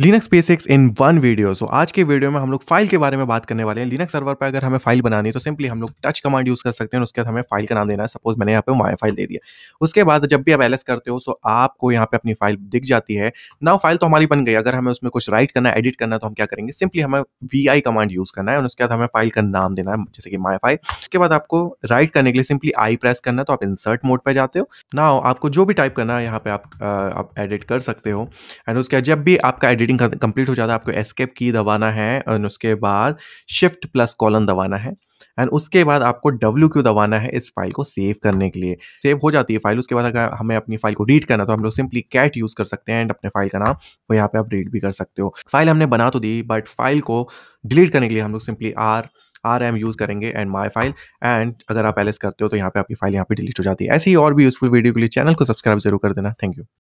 Linux basics in one video so आज के video में हम लोग फाइल के बारे में बात करने वाले हैं लिनक्स सर्वर पर अगर हमें फाइल बनानी है तो सिंपली हम लोग टच कमांड यूज़ कर सकते हैं उसके बाद हमें फाइल का नाम देना है सपोज मैंने यहाँ पे वाई फाइल दे दिया उसके बाद जब भी आप एल करते हो सो तो आपको यहाँ पे अपनी फाइल दिख जाती है ना फाइल तो हमारी बन गई अगर हमें उसमें कुछ राइट करना एडिट करना तो हम क्या करेंगे सिंपली हमें वी कमांड यूज़ करना है और उसके बाद हमें फाइल का नाम देना है जैसे कि माई फाइल उसके बाद आपको राइट करने के लिए सिंपली आई प्रेस करना है तो आप इंसर्ट मोड पर जाते हो ना आपको जो भी टाइप करना है यहाँ पे आप एडिट कर सकते हो एंड उसके बाद जब भी आपका एडिट रीडिंग कंप्लीट हो जाता है आपको एस्केप की दबाना है और उसके बाद शिफ्ट प्लस कॉलन दबाना है एंड उसके बाद आपको डब्ल्यू क्यू दबाना है इस फाइल को सेव करने के लिए सेव हो जाती है फाइल उसके बाद अगर हमें अपनी फाइल को रीड करना तो हम लोग सिंपली कैट यूज़ कर सकते हैं एंड अपने फाइल का नाम वो यहाँ पे आप रीड भी कर सकते हो फाइल हमने बना तो दी बट फाइल को डिलीट करने के लिए हम लोग simply R R M use करेंगे एंड माई फाइल एंड अगर आप एलेस करते हो तो यहाँ पे आपकी फाइल यहाँ पे डिलीट हो जाती है ऐसी और भी यूजफुल वीडियो के लिए चैनल को सब्सक्राइब जरूर कर देना थैंक यू